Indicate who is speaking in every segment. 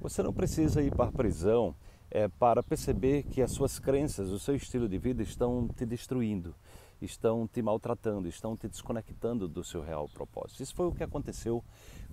Speaker 1: Você não precisa ir para a prisão é, para perceber que as suas crenças, o seu estilo de vida estão te destruindo, estão te maltratando, estão te desconectando do seu real propósito. Isso foi o que aconteceu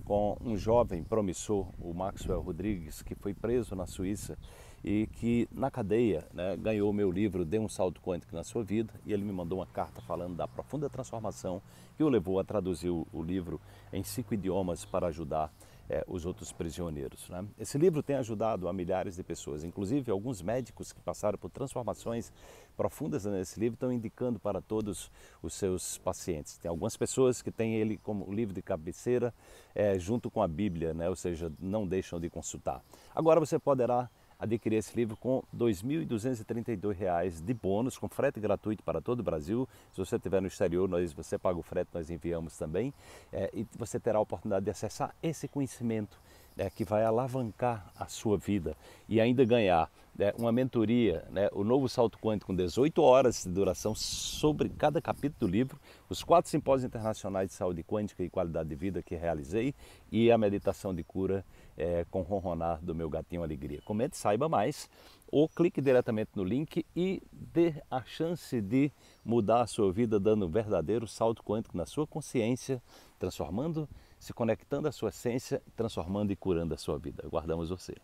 Speaker 1: com um jovem promissor, o Maxwell Rodrigues, que foi preso na Suíça e que na cadeia né, ganhou meu livro Dê um Salto Quântico na Sua Vida e ele me mandou uma carta falando da profunda transformação que o levou a traduzir o livro em cinco idiomas para ajudar é, os outros prisioneiros. Né? Esse livro tem ajudado a milhares de pessoas, inclusive alguns médicos que passaram por transformações profundas nesse livro estão indicando para todos os seus pacientes. Tem algumas pessoas que têm ele como livro de cabeceira é, junto com a Bíblia, né? ou seja, não deixam de consultar. Agora você poderá adquirir esse livro com R$ 2.232 de bônus, com frete gratuito para todo o Brasil. Se você estiver no exterior, nós, você paga o frete, nós enviamos também. É, e você terá a oportunidade de acessar esse conhecimento né, que vai alavancar a sua vida e ainda ganhar né, uma mentoria, né, o novo salto quântico com 18 horas de duração sobre cada capítulo do livro, os quatro simpósios internacionais de saúde quântica e qualidade de vida que realizei e a meditação de cura é, com ronronar do meu gatinho alegria. Comente, saiba mais ou clique diretamente no link e dê a chance de mudar a sua vida dando um verdadeiro salto quântico na sua consciência, transformando se conectando à sua essência, transformando e curando a sua vida. Guardamos você.